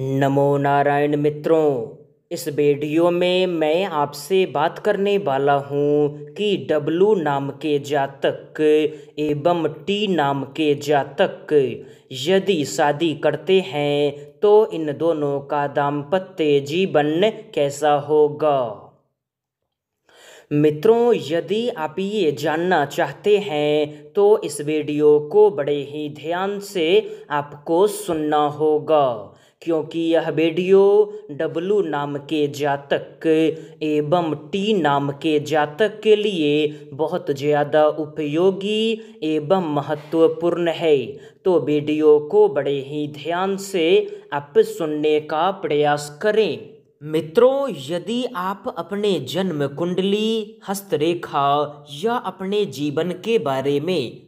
नमो नारायण मित्रों इस वीडियो में मैं आपसे बात करने वाला हूँ कि डब्लू नाम के जातक एवं टी नाम के जातक यदि शादी करते हैं तो इन दोनों का दाम्पत्य जीवन कैसा होगा मित्रों यदि आप ये जानना चाहते हैं तो इस वीडियो को बड़े ही ध्यान से आपको सुनना होगा क्योंकि यह वीडियो डब्लू नाम के जातक एवं टी नाम के जातक के लिए बहुत ज़्यादा उपयोगी एवं महत्वपूर्ण है तो वीडियो को बड़े ही ध्यान से आप सुनने का प्रयास करें मित्रों यदि आप अपने जन्म कुंडली हस्तरेखा या अपने जीवन के बारे में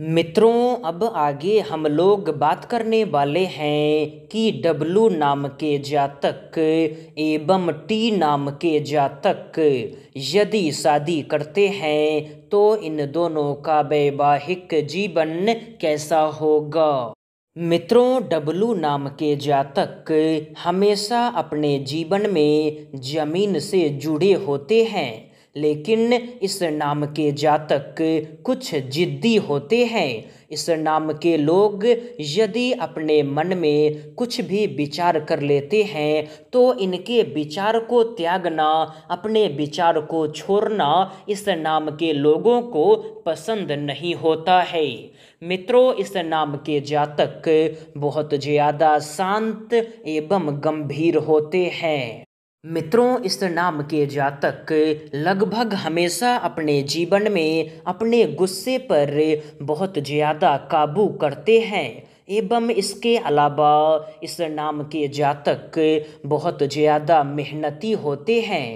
मित्रों अब आगे हम लोग बात करने वाले हैं कि डब्लू नाम के जातक एवं टी नाम के जातक यदि शादी करते हैं तो इन दोनों का वैवाहिक जीवन कैसा होगा मित्रों डब्लू नाम के जातक हमेशा अपने जीवन में जमीन से जुड़े होते हैं लेकिन इस नाम के जातक कुछ जिद्दी होते हैं इस नाम के लोग यदि अपने मन में कुछ भी विचार कर लेते हैं तो इनके विचार को त्यागना अपने विचार को छोड़ना इस नाम के लोगों को पसंद नहीं होता है मित्रों इस नाम के जातक बहुत ज़्यादा शांत एवं गंभीर होते हैं मित्रों इस नाम के जातक लगभग हमेशा अपने जीवन में अपने गुस्से पर बहुत ज़्यादा काबू करते हैं एवं इसके अलावा इस नाम के जातक बहुत ज़्यादा मेहनती होते हैं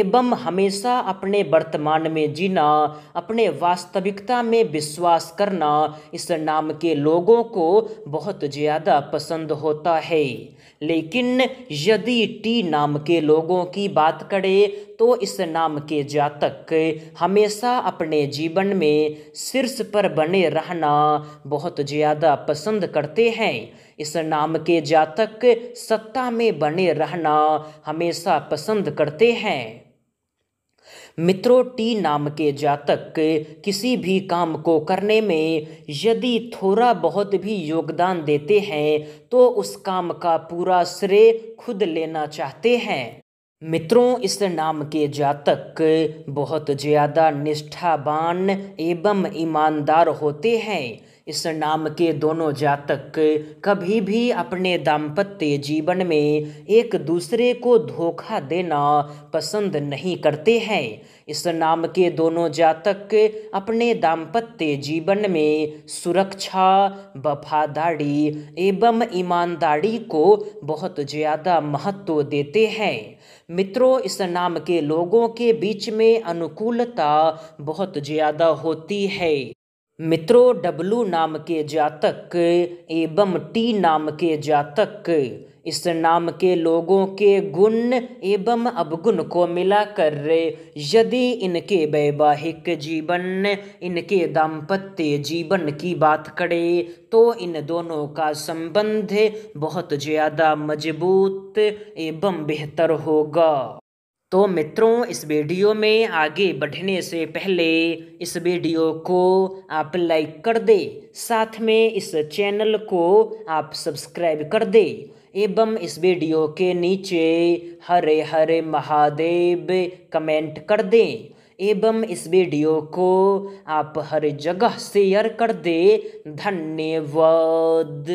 एवं हमेशा अपने वर्तमान में जीना अपने वास्तविकता में विश्वास करना इस नाम के लोगों को बहुत ज़्यादा पसंद होता है लेकिन यदि टी नाम के लोगों की बात करें तो इस नाम के जातक हमेशा अपने जीवन में शीर्ष पर बने रहना बहुत ज़्यादा पसंद करते हैं इस नाम के जातक सत्ता में बने रहना हमेशा पसंद करते हैं मित्रों टी नाम के जातक किसी भी काम को करने में यदि थोड़ा बहुत भी योगदान देते हैं तो उस काम का पूरा श्रेय खुद लेना चाहते हैं मित्रों इस नाम के जातक बहुत ज़्यादा निष्ठावान एवं ईमानदार होते हैं इस नाम के दोनों जातक कभी भी अपने दाम्पत्य जीवन में एक दूसरे को धोखा देना पसंद नहीं करते हैं इस नाम के दोनों जातक अपने दाम्पत्य जीवन में सुरक्षा वफादारी एवं ईमानदारी को बहुत ज़्यादा महत्व देते हैं मित्रों इस नाम के लोगों के बीच में अनुकूलता बहुत ज़्यादा होती है मित्रों डब्लू नाम के जातक एवं टी नाम के जातक इस नाम के लोगों के गुण एवं अवगुण को मिलाकर यदि इनके वैवाहिक जीवन इनके दाम्पत्य जीवन की बात करे तो इन दोनों का संबंध बहुत ज़्यादा मजबूत एवं बेहतर होगा तो मित्रों इस वीडियो में आगे बढ़ने से पहले इस वीडियो को आप लाइक कर दे साथ में इस चैनल को आप सब्सक्राइब कर दे एवं इस वीडियो के नीचे हरे हरे महादेव कमेंट कर दें एवं इस वीडियो को आप हर जगह शेयर कर दें धन्यवाद